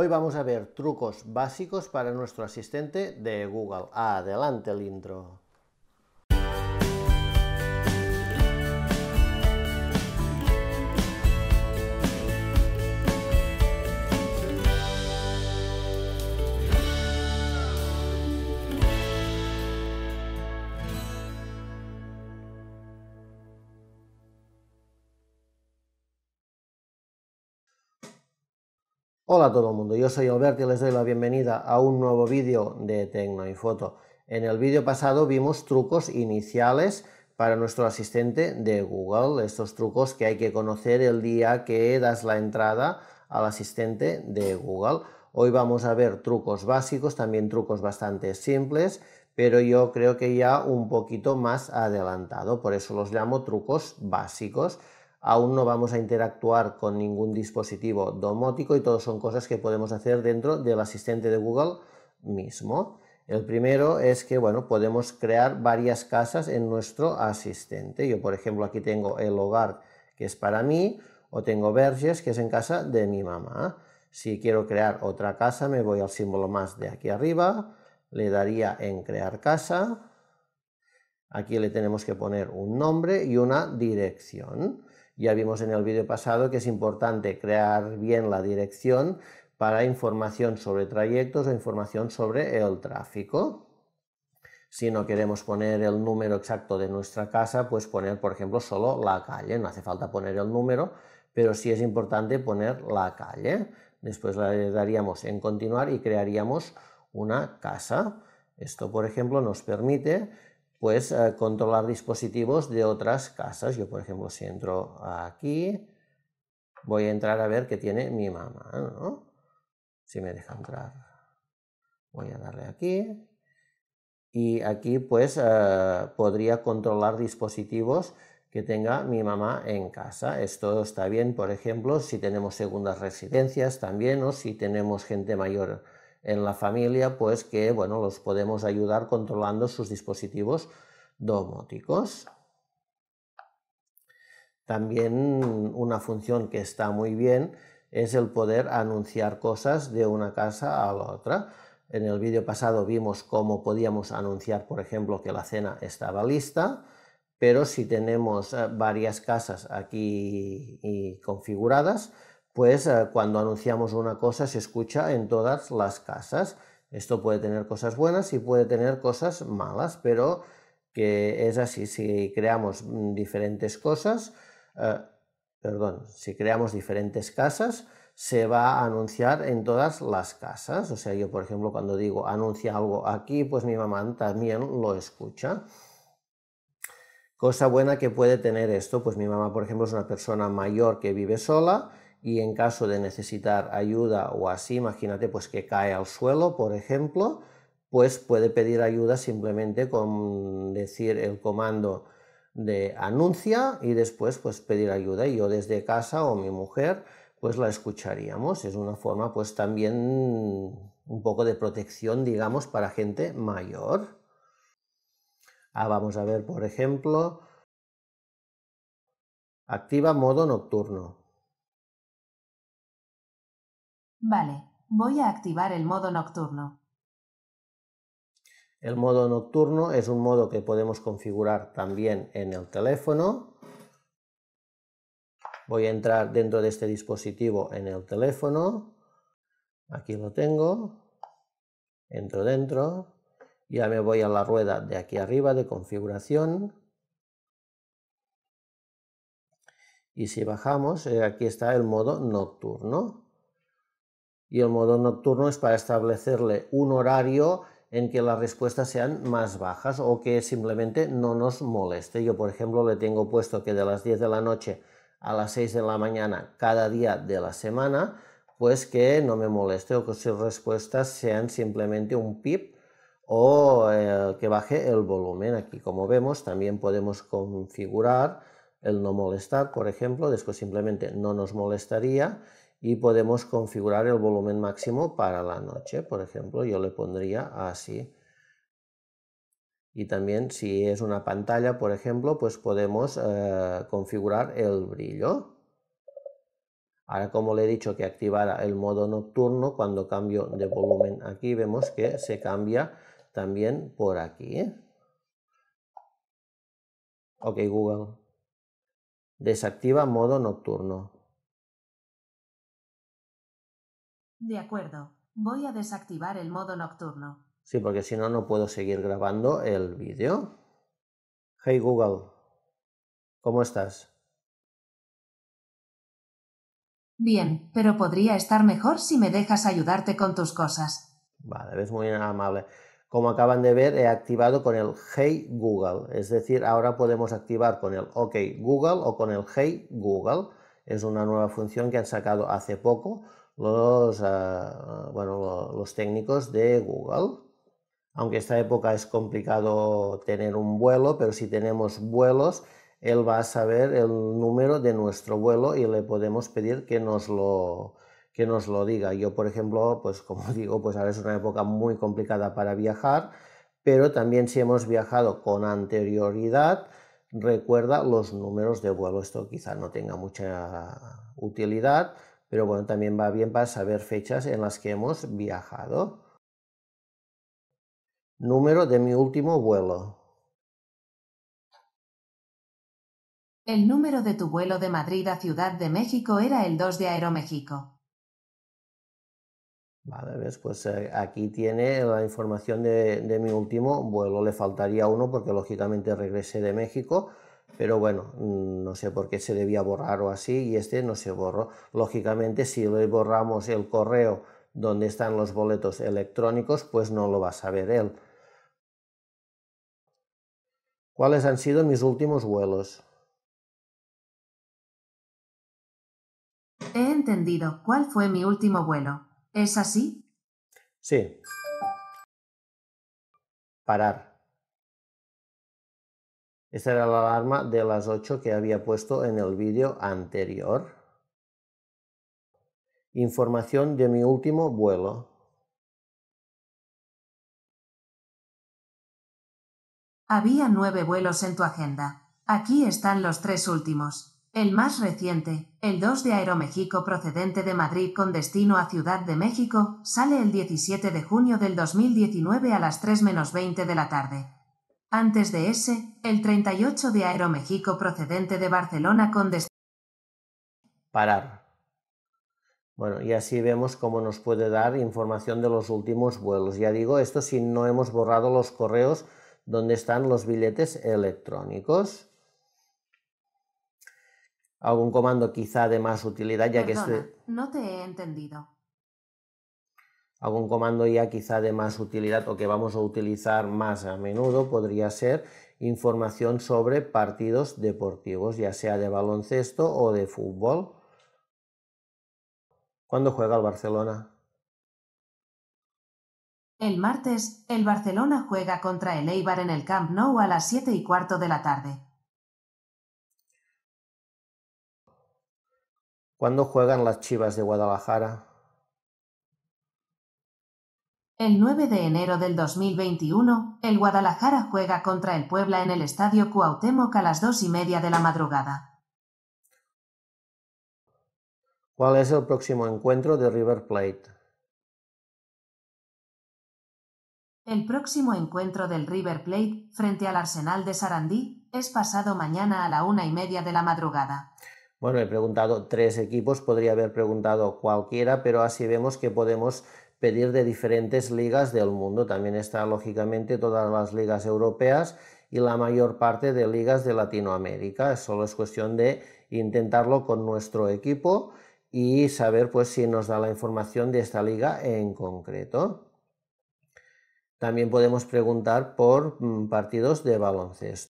Hoy vamos a ver trucos básicos para nuestro asistente de Google. Adelante el intro. Hola a todo el mundo, yo soy Alberto y les doy la bienvenida a un nuevo vídeo de Tecno y Foto En el vídeo pasado vimos trucos iniciales para nuestro asistente de Google, estos trucos que hay que conocer el día que das la entrada al asistente de Google. Hoy vamos a ver trucos básicos, también trucos bastante simples, pero yo creo que ya un poquito más adelantado, por eso los llamo trucos básicos aún no vamos a interactuar con ningún dispositivo domótico y todo son cosas que podemos hacer dentro del asistente de Google mismo. El primero es que, bueno, podemos crear varias casas en nuestro asistente. Yo, por ejemplo, aquí tengo el hogar, que es para mí, o tengo Verges, que es en casa de mi mamá. Si quiero crear otra casa, me voy al símbolo más de aquí arriba, le daría en crear casa, aquí le tenemos que poner un nombre y una dirección. Ya vimos en el vídeo pasado que es importante crear bien la dirección para información sobre trayectos o información sobre el tráfico. Si no queremos poner el número exacto de nuestra casa, pues poner, por ejemplo, solo la calle. No hace falta poner el número, pero sí es importante poner la calle. Después le daríamos en continuar y crearíamos una casa. Esto, por ejemplo, nos permite pues eh, controlar dispositivos de otras casas. Yo, por ejemplo, si entro aquí, voy a entrar a ver qué tiene mi mamá, Si me deja entrar. Voy a darle aquí. Y aquí, pues, eh, podría controlar dispositivos que tenga mi mamá en casa. Esto está bien, por ejemplo, si tenemos segundas residencias también o si tenemos gente mayor en la familia, pues que bueno, los podemos ayudar controlando sus dispositivos domóticos. También una función que está muy bien es el poder anunciar cosas de una casa a la otra. En el vídeo pasado vimos cómo podíamos anunciar, por ejemplo, que la cena estaba lista, pero si tenemos eh, varias casas aquí configuradas, pues eh, cuando anunciamos una cosa se escucha en todas las casas. Esto puede tener cosas buenas y puede tener cosas malas, pero que es así, si creamos mm, diferentes cosas, eh, perdón, si creamos diferentes casas, se va a anunciar en todas las casas. O sea, yo, por ejemplo, cuando digo anuncia algo aquí, pues mi mamá también lo escucha. Cosa buena que puede tener esto, pues mi mamá, por ejemplo, es una persona mayor que vive sola y en caso de necesitar ayuda o así, imagínate pues que cae al suelo, por ejemplo, pues puede pedir ayuda simplemente con decir el comando de anuncia y después pues pedir ayuda y yo desde casa o mi mujer pues la escucharíamos. Es una forma pues también un poco de protección digamos para gente mayor. Ah, vamos a ver por ejemplo, activa modo nocturno. Vale, voy a activar el modo nocturno. El modo nocturno es un modo que podemos configurar también en el teléfono. Voy a entrar dentro de este dispositivo en el teléfono. Aquí lo tengo. Entro dentro. Ya me voy a la rueda de aquí arriba de configuración. Y si bajamos, eh, aquí está el modo nocturno y el modo nocturno es para establecerle un horario en que las respuestas sean más bajas o que simplemente no nos moleste. Yo, por ejemplo, le tengo puesto que de las 10 de la noche a las 6 de la mañana cada día de la semana, pues que no me moleste o que sus respuestas sean simplemente un pip o eh, que baje el volumen. Aquí, como vemos, también podemos configurar el no molestar, por ejemplo, después simplemente no nos molestaría y podemos configurar el volumen máximo para la noche. Por ejemplo, yo le pondría así. Y también si es una pantalla, por ejemplo, pues podemos eh, configurar el brillo. Ahora, como le he dicho que activara el modo nocturno, cuando cambio de volumen aquí, vemos que se cambia también por aquí. Ok, Google. Desactiva modo nocturno. De acuerdo. Voy a desactivar el modo nocturno. Sí, porque si no, no puedo seguir grabando el vídeo. Hey Google, ¿cómo estás? Bien, pero podría estar mejor si me dejas ayudarte con tus cosas. Vale, es muy amable. Como acaban de ver, he activado con el Hey Google, es decir, ahora podemos activar con el OK Google o con el Hey Google. Es una nueva función que han sacado hace poco los, ah, los técnicos de Google. Aunque esta época es complicado tener un vuelo, pero si tenemos vuelos, él va a saber el número de nuestro vuelo y le podemos pedir que nos lo, diga. Yo, por ejemplo, pues como digo, pues ahora es una época muy complicada para viajar, pero también si hemos viajado con anterioridad, recuerda los números de vuelo. Esto quizá no tenga mucha utilidad, pero bueno, también va bien para saber fechas en las que hemos viajado. Número de mi último vuelo. El número de tu vuelo de Madrid a Ciudad de México era el 2 de Aeroméxico. Vale, pues eh, aquí tiene la información de mi último vuelo. Le faltaría uno porque lógicamente regresé de México, pero bueno, mm, no sé por qué se debía borrar o así y este no se borró. Lógicamente, si le borramos el correo donde están los boletos electrónicos, pues no lo va a saber él. ¿Cuáles han sido mis últimos vuelos? He entendido. ¿Cuál fue mi último vuelo? ¿Es así? Sí. Parar. Esta era la alarma de las 8 que había puesto en el vídeo anterior. Información de mi último vuelo. Había nueve vuelos en tu agenda. Aquí están los tres últimos. El más reciente, el 2 de Aeroméxico procedente de Madrid con destino a Ciudad de México, sale el 17 de junio del 2019 a las 3 menos 20 de la tarde. Antes de ese, el 38 de Aeroméxico procedente de Barcelona con destino. Parar. Bueno, y así vemos cómo nos puede dar información de los últimos vuelos. Ya digo, esto si no hemos borrado los correos donde están los billetes electrónicos. Algún comando quizá de más utilidad, ya que este... No te he entendido algún comando ya quizá de más utilidad o que vamos a utilizar más a menudo podría ser información sobre partidos deportivos, ya sea de baloncesto o de fútbol. ¿Cuándo juega el Barcelona? El martes, el Barcelona juega contra el Eibar en el Camp Nou a las 7 y cuarto de la tarde. ¿Cuándo juegan las Chivas de Guadalajara? El 9 de enero del 2021, el Guadalajara juega contra el Puebla en el Estadio Cuauhtémoc a las 2 y media de la madrugada. ¿Cuál es el próximo encuentro de River Plate? El próximo encuentro del River Plate frente al Arsenal de Sarandí es pasado mañana a la una y media de la madrugada. Bueno, he preguntado tres equipos, podría haber preguntado cualquiera, pero así vemos que podemos pedir de diferentes ligas del mundo. También está, lógicamente, todas las ligas europeas y la mayor parte de ligas de Latinoamérica. Solo es cuestión de intentarlo con nuestro equipo y saber pues, si nos da la información de esta liga en concreto. También podemos preguntar por mm, partidos de baloncesto.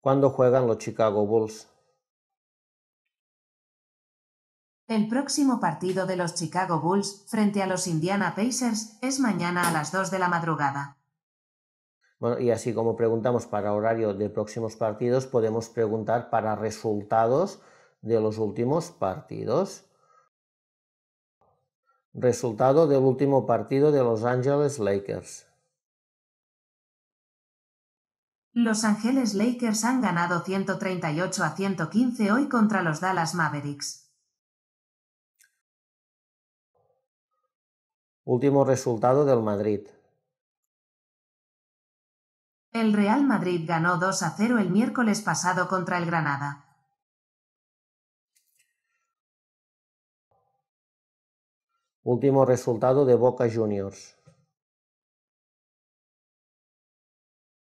¿Cuándo juegan los Chicago Bulls? El próximo partido de los Chicago Bulls frente a los Indiana Pacers es mañana a las 2 de la madrugada. Bueno, y así como preguntamos para horario de próximos partidos, podemos preguntar para resultados de los últimos partidos. Resultado del último partido de Los Angeles Lakers. Los Angeles Lakers han ganado 138 a 115 hoy contra los Dallas Mavericks. Último resultado del Madrid. El Real Madrid ganó 2 a 0 el miércoles pasado contra el Granada. Último resultado de Boca Juniors.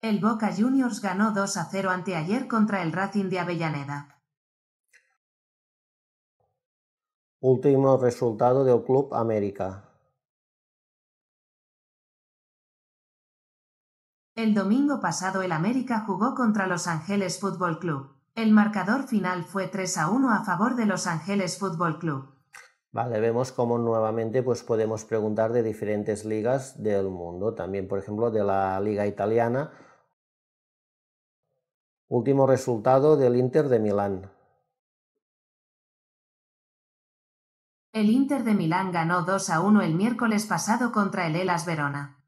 El Boca Juniors ganó 2 a 0 anteayer contra el Racing de Avellaneda. Último resultado del Club América. El domingo pasado el América jugó contra Los Ángeles Fútbol Club. El marcador final fue 3 a 1 a favor de Los Ángeles Fútbol Club. Vale, vemos cómo nuevamente pues, podemos preguntar de diferentes ligas del mundo, también por ejemplo de la liga italiana. Último resultado del Inter de Milán. El Inter de Milán ganó 2 a 1 el miércoles pasado contra el Elas Verona.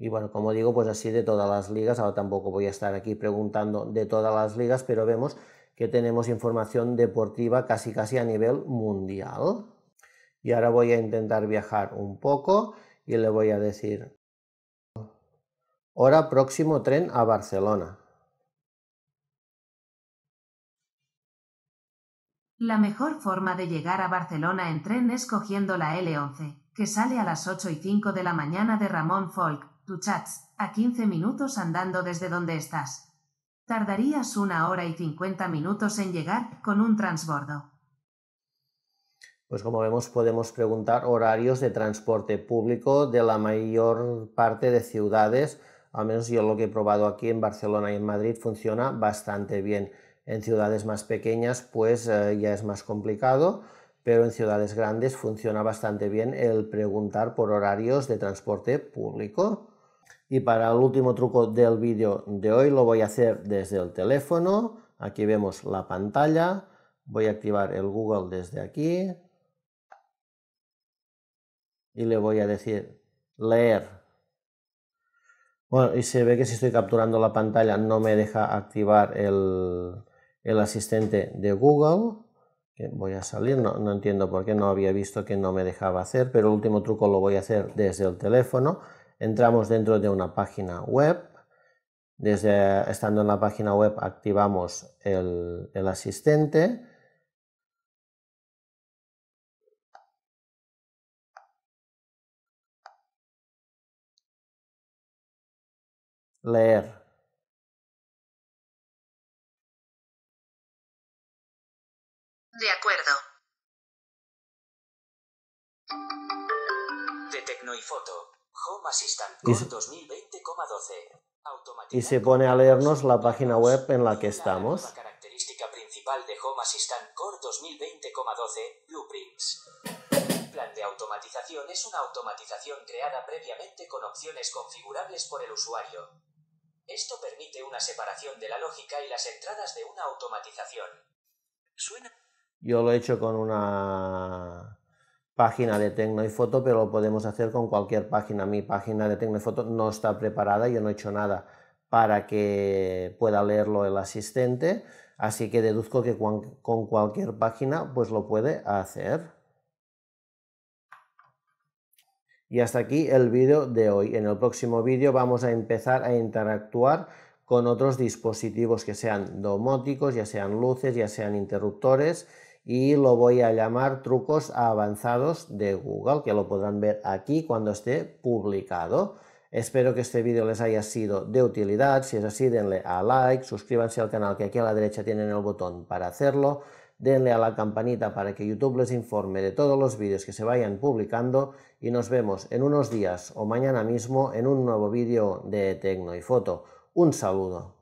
Y bueno, como digo, pues así de todas las ligas, ahora tampoco voy a estar aquí preguntando de todas las ligas, pero vemos que tenemos información deportiva casi casi a nivel mundial. Y ahora voy a intentar viajar un poco y le voy a decir hora próximo tren a Barcelona. La mejor forma de llegar a Barcelona en tren es cogiendo la L11, que sale a las 8 y 5 de la mañana de Ramón Folk, chats a 15 minutos andando desde donde estás. Tardarías una hora y 50 minutos en llegar con un transbordo. Pues como vemos podemos preguntar horarios de transporte público de la mayor parte de ciudades, al menos yo lo que he probado aquí en Barcelona y en Madrid funciona bastante bien. En ciudades más pequeñas pues eh, ya es más complicado, pero en ciudades grandes funciona bastante bien el preguntar por horarios de transporte público. Y para el último truco del vídeo de hoy lo voy a hacer desde el teléfono. Aquí vemos la pantalla. Voy a activar el Google desde aquí. Y le voy a decir leer. Bueno, y se ve que si estoy capturando la pantalla no me deja activar el, asistente de Google. voy a salir, no, no entiendo por qué, no había visto que no me dejaba hacer, pero el último truco lo voy a hacer desde el teléfono entramos dentro de una página web. Desde estando en la página web activamos el, asistente. Leer. De acuerdo. De Tecno y Foto. Home Assistant Core 2020,12. Y se pone a leernos la página web en la que estamos. La característica principal de Home Assistant Core 2020,12, Blueprints. plan de automatización es una automatización creada previamente con opciones configurables por el usuario. Esto permite una separación de la lógica y las entradas de una automatización. Suena. Yo lo he hecho con una página de Tecno y Foto, pero lo podemos hacer con cualquier página. Mi página de Tecno y Foto no está preparada, yo no he hecho nada para que pueda leerlo el asistente, así que deduzco que con cualquier página pues lo puede hacer. Y hasta aquí el vídeo de hoy. En el próximo vídeo vamos a empezar a interactuar con otros dispositivos que sean domóticos, ya sean luces, ya sean interruptores y lo voy a llamar trucos avanzados de Google, que lo podrán ver aquí cuando esté publicado. Espero que este vídeo les haya sido de utilidad. Si es así, denle a like, suscríbanse al canal que aquí a la derecha tienen el botón para hacerlo. Denle a la campanita para que YouTube les informe de todos los vídeos que se vayan publicando y nos vemos en unos días o mañana mismo en un nuevo vídeo de Tecno y Foto. Un saludo.